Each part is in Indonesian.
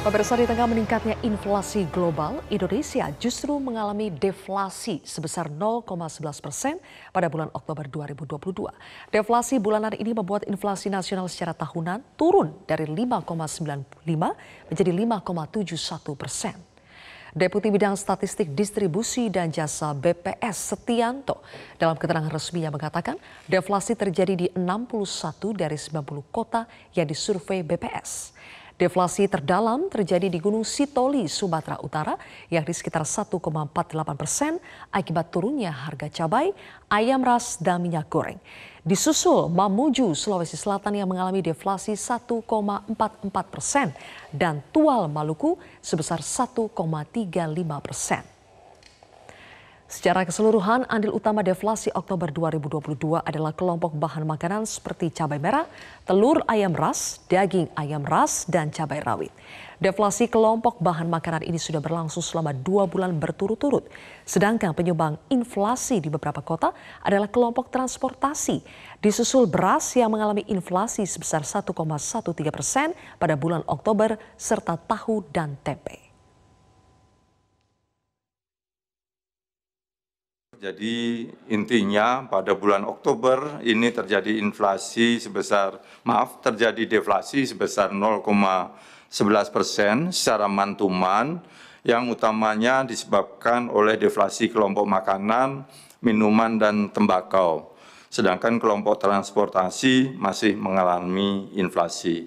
Pemirsa di tengah meningkatnya inflasi global, Indonesia justru mengalami deflasi sebesar 0,11 persen pada bulan Oktober 2022. Deflasi bulanan ini membuat inflasi nasional secara tahunan turun dari 5,95 menjadi 5,71 persen. Deputi Bidang Statistik Distribusi dan Jasa BPS Setianto dalam keterangan resminya mengatakan deflasi terjadi di 61 dari 90 kota yang disurvei BPS. Deflasi terdalam terjadi di Gunung Sitoli, Sumatera Utara, yang di sekitar 1,48 persen akibat turunnya harga cabai, ayam ras, dan minyak goreng. Disusul Mamuju, Sulawesi Selatan yang mengalami deflasi 1,44 persen dan Tual, Maluku sebesar 1,35 persen. Secara keseluruhan, andil utama deflasi Oktober 2022 adalah kelompok bahan makanan seperti cabai merah, telur ayam ras, daging ayam ras, dan cabai rawit. Deflasi kelompok bahan makanan ini sudah berlangsung selama dua bulan berturut-turut. Sedangkan penyumbang inflasi di beberapa kota adalah kelompok transportasi. Disusul beras yang mengalami inflasi sebesar 1,13 persen pada bulan Oktober serta tahu dan tempe. Jadi intinya pada bulan Oktober ini terjadi inflasi sebesar, maaf, terjadi deflasi sebesar 0,11 persen secara mantuman yang utamanya disebabkan oleh deflasi kelompok makanan, minuman, dan tembakau. Sedangkan kelompok transportasi masih mengalami inflasi.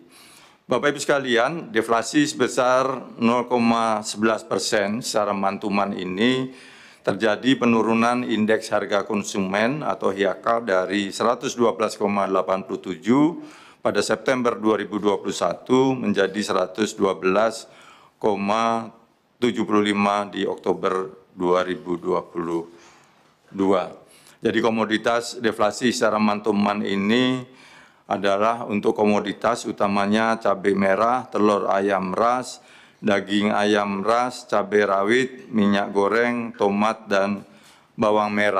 Bapak-Ibu sekalian, deflasi sebesar 0,11 persen secara mantuman ini terjadi penurunan indeks harga konsumen atau HIAKA dari 112,87 pada September 2021 menjadi 112,75 di Oktober 2022. Jadi komoditas deflasi secara mantuman ini adalah untuk komoditas utamanya cabai merah, telur ayam ras, daging ayam ras, cabai rawit, minyak goreng, tomat, dan bawang merah.